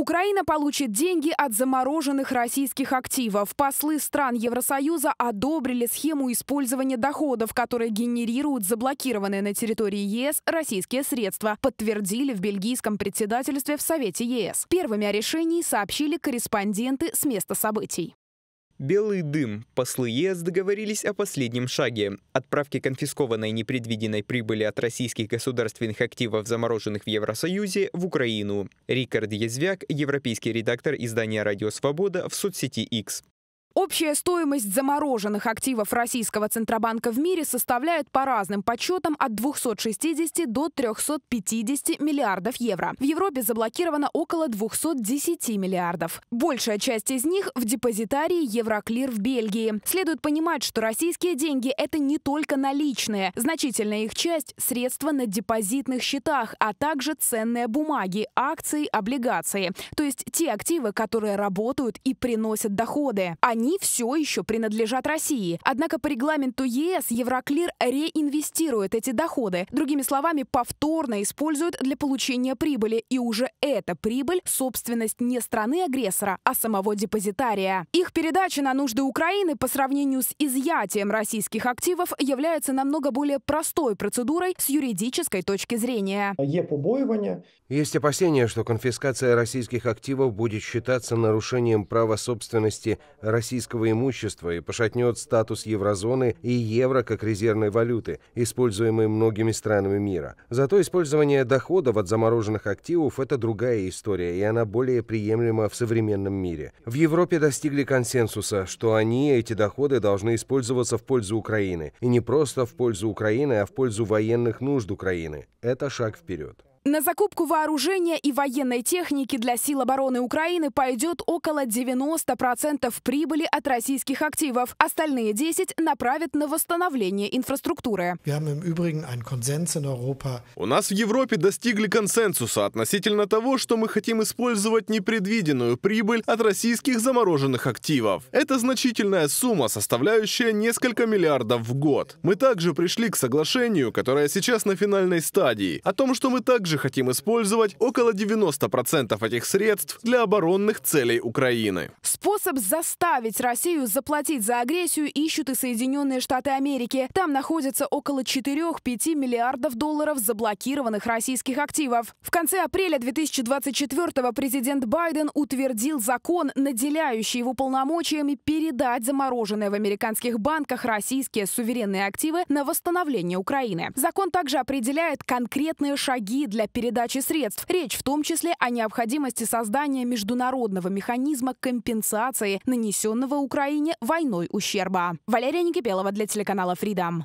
Украина получит деньги от замороженных российских активов. Послы стран Евросоюза одобрили схему использования доходов, которые генерируют заблокированные на территории ЕС российские средства, подтвердили в бельгийском председательстве в Совете ЕС. Первыми о решении сообщили корреспонденты с места событий. Белый дым. Послы ЕС договорились о последнем шаге – отправке конфискованной непредвиденной прибыли от российских государственных активов, замороженных в Евросоюзе, в Украину. Рикард Езвяк, европейский редактор издания «Радио Свобода» в соцсети X. Общая стоимость замороженных активов российского Центробанка в мире составляет по разным подсчетам от 260 до 350 миллиардов евро. В Европе заблокировано около 210 миллиардов. Большая часть из них в депозитарии Евроклир в Бельгии. Следует понимать, что российские деньги – это не только наличные. Значительная их часть – средства на депозитных счетах, а также ценные бумаги, акции, облигации. То есть те активы, которые работают и приносят доходы. Они они все еще принадлежат России. Однако по регламенту ЕС Евроклир реинвестирует эти доходы. Другими словами, повторно используют для получения прибыли. И уже эта прибыль – собственность не страны-агрессора, а самого депозитария. Их передача на нужды Украины по сравнению с изъятием российских активов является намного более простой процедурой с юридической точки зрения. Есть опасения, что конфискация российских активов будет считаться нарушением права собственности России российского имущества и пошатнет статус еврозоны и евро как резервной валюты, используемой многими странами мира. Зато использование доходов от замороженных активов – это другая история, и она более приемлема в современном мире. В Европе достигли консенсуса, что они, эти доходы, должны использоваться в пользу Украины. И не просто в пользу Украины, а в пользу военных нужд Украины. Это шаг вперед. На закупку вооружения и военной техники для сил обороны Украины пойдет около 90% прибыли от российских активов. Остальные 10 направят на восстановление инфраструктуры. У нас в Европе достигли консенсуса относительно того, что мы хотим использовать непредвиденную прибыль от российских замороженных активов. Это значительная сумма, составляющая несколько миллиардов в год. Мы также пришли к соглашению, которое сейчас на финальной стадии, о том, что мы также также хотим использовать около 90% этих средств для оборонных целей Украины. Способ заставить Россию заплатить за агрессию ищут и Соединенные Штаты Америки. Там находится около 4-5 миллиардов долларов заблокированных российских активов. В конце апреля 2024 президент Байден утвердил закон, наделяющий его полномочиями передать замороженные в американских банках российские суверенные активы на восстановление Украины. Закон также определяет конкретные шаги для для передачи средств. Речь в том числе о необходимости создания международного механизма компенсации нанесенного Украине войной ущерба. Валерия Никипелова для телеканала Freedom.